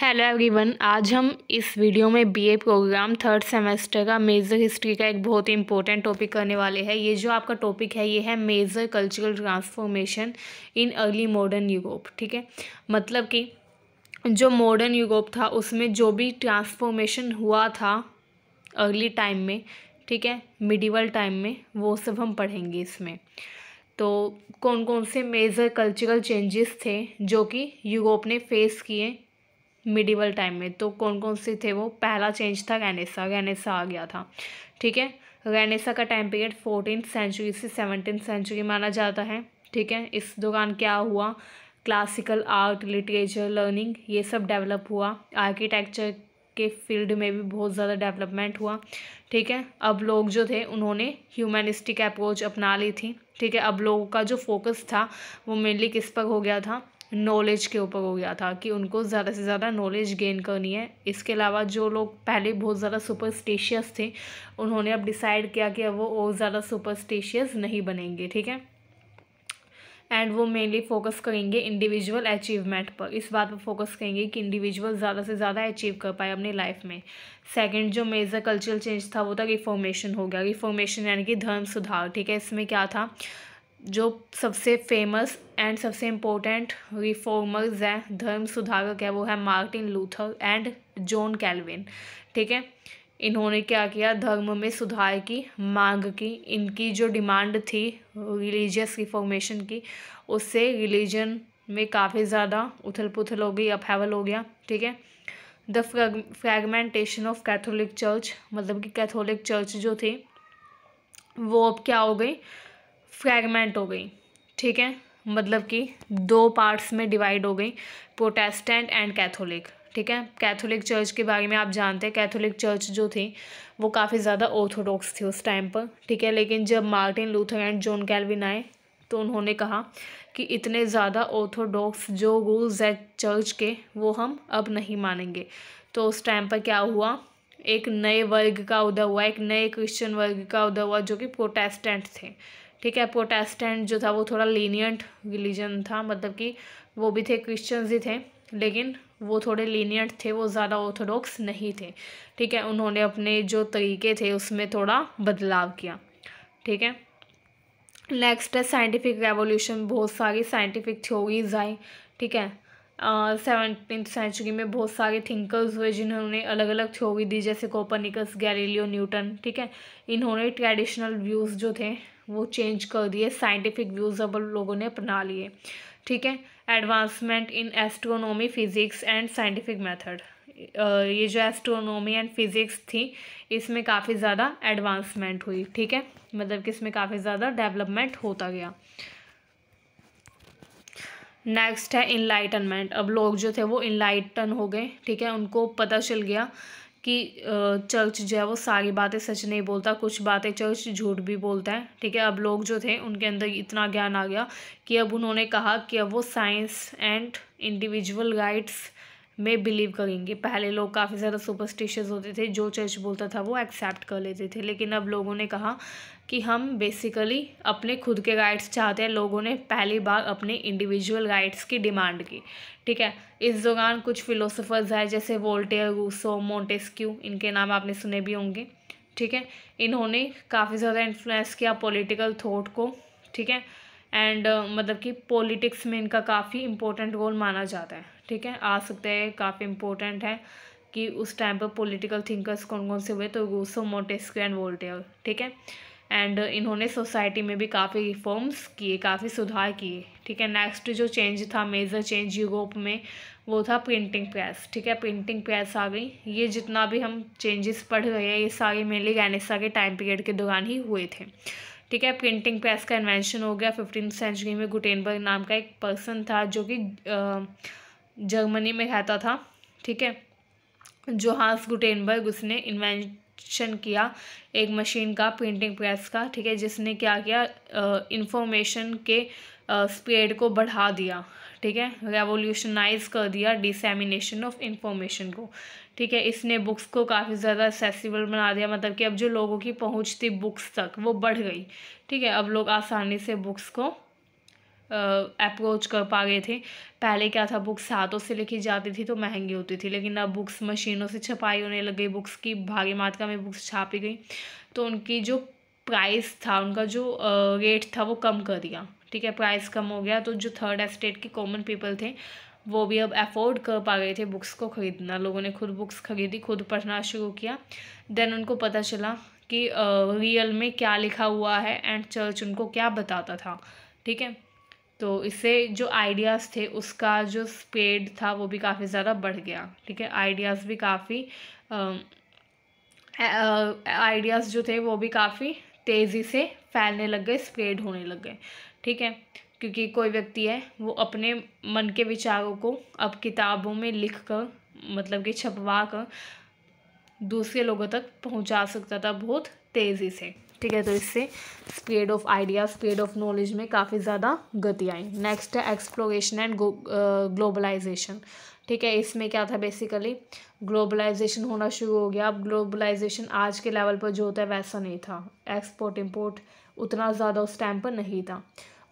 hello everyone आज हम इस वीडियो में बीए प्रोग्राम थर्ड सेमेस्टर का मेजर हिस्ट्री का एक बहुत ही इंपॉर्टेंट टॉपिक करने वाले हैं ये जो आपका टॉपिक है ये है major cultural transformation in early modern Europe ठीक है मतलब कि जो मॉडर्न यूरोप था उसमें जो भी ट्रांसफॉर्मेशन हुआ था अर्ली टाइम में ठीक है मिडिवल टाइम में वो सब हम पढ़ेंगे इसमें तो कौन कौन से मेजर कल्चरल चेंजेस थे जो कि यूरोप ने फेस किए मिडिवल टाइम में तो कौन कौन से थे वो पहला चेंज था गैनेसा गैनेसा आ गया था ठीक है गैनेसा का टाइम पीरियड फोर्टीन सेंचुरी से सेवनटीन सेंचुरी माना जाता है ठीक है इस दौरान क्या हुआ क्लासिकल आर्ट लिटरेचर लर्निंग ये सब डेवलप हुआ आर्किटेक्चर के फील्ड में भी बहुत ज़्यादा डेवलपमेंट हुआ ठीक है अब लोग जो थे उन्होंने ह्यूमनिस्टिक अप्रोच अपना ली थी ठीक है अब लोगों का जो फोकस था वो मेनली किस पर हो गया था नॉलेज के ऊपर हो गया था कि उनको ज़्यादा से ज़्यादा नॉलेज गेन करनी है इसके अलावा जो लोग पहले बहुत ज़्यादा सुपरस्टिशियस थे उन्होंने अब डिसाइड किया कि अब वो और ज़्यादा सुपरस्टिशियस नहीं बनेंगे ठीक है एंड वो मेनली फोकस करेंगे इंडिविजुअल अचीवमेंट पर इस बात पर फोकस करेंगे कि इंडिविजुअल ज़्यादा से ज़्यादा अचीव कर पाए अपनी लाइफ में सेकंड जो मेजर कल्चरल चेंज था वो था रिफॉर्मेशन हो गया रिफॉर्मेशन यानी कि धर्म सुधार ठीक है इसमें क्या था जो सबसे फेमस एंड सबसे इम्पोर्टेंट रिफॉर्मर्स हैं धर्म सुधारक है वो है Martin Luther and John Calvin ठीक है इन्होंने क्या किया धर्म में सुधार की मांग की इनकी जो डिमांड थी रिलीजियस रिफॉर्मेशन की उससे रिलीजन में काफ़ी ज़्यादा उथल पुथल हो गई अपहवल हो गया ठीक है the fragmentation of Catholic church मतलब कि कैथोलिक चर्च जो थी वो अब क्या हो गई फ्रैगमेंट हो गई ठीक है मतलब कि दो पार्ट्स में डिवाइड हो गई प्रोटेस्टेंट एंड कैथोलिक ठीक है कैथोलिक चर्च के बारे में आप जानते हैं कैथोलिक चर्च जो थी वो काफ़ी ज़्यादा ऑर्थोडॉक्स थी उस टाइम पर ठीक है लेकिन जब Martin Luther and John Calvin आए तो उन्होंने कहा कि इतने ज़्यादा ऑर्थोडॉक्स जो रूल्स है चर्च के वो हम अब नहीं मानेंगे तो उस टाइम पर क्या हुआ एक नए वर्ग का उदय हुआ एक नए क्रिश्चियन वर्ग का उदय हुआ जो कि प्रोटेस्टेंट थे ठीक है प्रोटेस्टेंट जो था वो थोड़ा लीनियंट रिलीजन था मतलब कि वो भी थे क्रिश्चियंस ही थे लेकिन वो थोड़े लीनियंट थे वो ज़्यादा ऑर्थोडॉक्स नहीं थे ठीक है उन्होंने अपने जो तरीके थे उसमें थोड़ा बदलाव किया ठीक है नेक्स्ट है साइंटिफिक रेवोल्यूशन बहुत सारी साइंटिफिक थ्योरीज आई ठीक है सेवनटीन सेंचुरी में बहुत सारे थिंकर्स हुए जिन्होंने अलग अलग थ्योरी दी जैसे कोपरनिकस गैलीलियो न्यूटन ठीक है इन्होंने ट्रेडिशनल व्यूज़ जो थे वो चेंज कर दिए साइंटिफिक व्यूज़ अब लोगों ने अपना लिए ठीक है advancement in astronomy physics and scientific method ये जो एस्ट्रोनॉमी एंड फिज़िक्स थी इसमें काफ़ी ज़्यादा एडवांसमेंट हुई ठीक है मतलब कि इसमें काफ़ी ज़्यादा डेवलपमेंट होता गया नेक्स्ट है इनलाइटनमेंट अब लोग जो थे वो इनलाइटन हो गए ठीक है उनको पता चल गया कि चर्च जो है वो सारी बातें सच नहीं बोलता कुछ बातें चर्च झूठ भी बोलता है ठीक है अब लोग जो थे उनके अंदर इतना ज्ञान आ गया कि अब उन्होंने कहा कि अब वो साइंस एंड इंडिविजुअल राइट्स में बिलीव करेंगे पहले लोग काफ़ी ज़्यादा सुपरस्टिशियस होते थे जो चर्च बोलता था वो एक्सेप्ट कर लेते थे लेकिन अब लोगों ने कहा कि हम बेसिकली अपने खुद के गाइड्स चाहते हैं लोगों ने पहली बार अपने इंडिविजुअल गाइड्स की डिमांड की ठीक है इस दौरान कुछ फिलोसोफर्स हैं जैसे वोल्टेयर रूसो मोटेस्क्यू इनके नाम आपने सुने भी होंगे ठीक है इन्होंने काफ़ी ज़्यादा इन्फ्लुएंस किया पॉलिटिकल थॉट को ठीक है एंड uh, मतलब कि पॉलिटिक्स में इनका काफ़ी इम्पोर्टेंट रोल माना जाता है ठीक है आ सकते हैं काफ़ी इम्पोर्टेंट है कि उस टाइम पर पॉलिटिकल थिंकर्स कौन कौन से हुए तो रूसो मोटेस्क्यू एंड वोल्टेयर ठीक है एंड uh, इन्होंने सोसाइटी में भी काफ़ी रिफॉर्म्स किए काफ़ी सुधार किए ठीक है नेक्स्ट जो चेंज था मेजर चेंज यूरोप में वो था प्रिंटिंग प्रेस ठीक है प्रिंटिंग प्रेस आ गई ये जितना भी हम चेंजेस पढ़ रहे हैं ये सारे मेनली गैनेसा के टाइम पीरियड के दौरान ही हुए थे ठीक है प्रिंटिंग प्रेस का इन्वेंशन हो गया फिफ्टीन सेंचुरी में गुटेनबर्ग नाम का एक पर्सन था जो कि जर्मनी में रहता था ठीक है जो जोहास गुटेनबर्ग उसने इन्वेंट क्वेश्चन किया एक मशीन का प्रिंटिंग प्रेस का ठीक है जिसने क्या किया इंफॉर्मेशन के स्पीड को बढ़ा दिया ठीक है रेवोल्यूशनाइज कर दिया डिसेमिनेशन ऑफ इंफॉर्मेशन को ठीक है इसने बुक्स को काफ़ी ज़्यादा एक्सेसिबल बना दिया मतलब कि अब जो लोगों की पहुँच थी बुक्स तक वो बढ़ गई ठीक है अब लोग आसानी से बुक्स को अप्रोच कर पा रहे थे पहले क्या था बुक्स हाथों से लिखी जाती थी तो महंगी होती थी लेकिन अब बुक्स मशीनों से छपाई होने लग गई बुक्स की भारी मात्रा में बुक्स छापी गई तो उनकी जो प्राइस था उनका जो रेट था वो कम कर दिया ठीक है प्राइस कम हो गया तो जो थर्ड एस्टेट के कॉमन पीपल थे वो भी अब अफोर्ड कर पा रहे थे बुक्स को ख़रीदना लोगों ने खुद बुक्स ख़रीदी खुद पढ़ना शुरू किया देन उनको पता चला कि रियल में क्या लिखा हुआ है एंड चर्च उनको क्या बताता था ठीक है तो इससे जो आइडियाज़ थे उसका जो स्पेड था वो भी काफ़ी ज़्यादा बढ़ गया ठीक है आइडियाज़ भी काफ़ी आइडियाज़ जो थे वो भी काफ़ी तेज़ी से फैलने लग गए स्प्रेड होने लग गए ठीक है क्योंकि कोई व्यक्ति है वो अपने मन के विचारों को अब किताबों में लिख कर मतलब कि छपवा कर दूसरे लोगों तक पहुंचा सकता था बहुत तेज़ी से ठीक है तो इससे speed of idea speed of knowledge में काफ़ी ज़्यादा गति आई नेक्स्ट है एक्सप्लोरेशन एंड ग्लोबलाइजेशन ठीक है इसमें क्या था बेसिकली ग्लोबलाइजेशन होना शुरू हो गया अब ग्लोबलाइजेशन आज के लेवल पर जो होता है वैसा नहीं था एक्सपोर्ट इम्पोर्ट उतना ज़्यादा उस टाइम पर नहीं था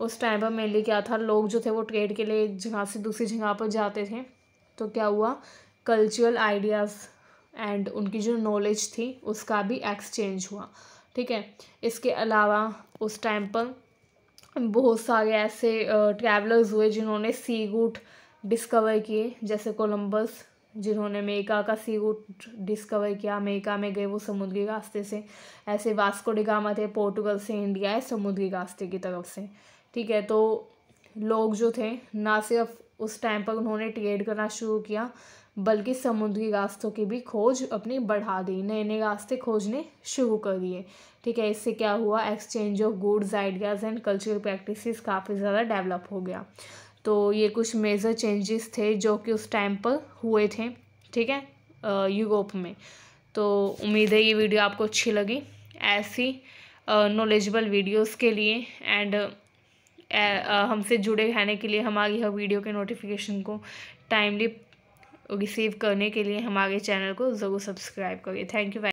उस टाइम पर मेनली क्या था लोग जो थे वो ट्रेड के लिए एक जगह से दूसरी जगह पर जाते थे तो क्या हुआ कल्चरल आइडियाज़ एंड उनकी जो नॉलेज थी उसका भी एक्सचेंज हुआ ठीक है इसके अलावा उस टाइम पर बहुत सारे ऐसे ट्रैवलर्स हुए जिन्होंने सी रूट डिस्कवर किए जैसे कोलंबस जिन्होंने अमेरिका का सी रूट डिस्कवर किया अमेरिका में गए वो समुद्री रास्ते से ऐसे वास्को डिगामा थे पोर्टुगल से इंडिया है समुद्री रास्ते की तरफ से ठीक है तो लोग जो थे ना सिर्फ उस टाइम पर उन्होंने ट्रेड करना शुरू किया बल्कि समुद्री रास्तों की भी खोज अपनी बढ़ा दी नए नए रास्ते खोजने शुरू कर दिए ठीक है इससे क्या हुआ exchange of goods ideas and cultural practices काफ़ी ज़्यादा डेवलप हो गया तो ये कुछ मेजर चेंजेस थे जो कि उस टाइम पर हुए थे ठीक है यूरोप में तो उम्मीद है ये वीडियो आपको अच्छी लगी ऐसी नॉलेजबल वीडियोज़ के लिए एंड हमसे जुड़े रहने के लिए हमारी हर वीडियो के नोटिफिकेशन को टाइमली रिसीव करने के लिए हमारे चैनल को ज़रूर सब्सक्राइब करिए थैंक यू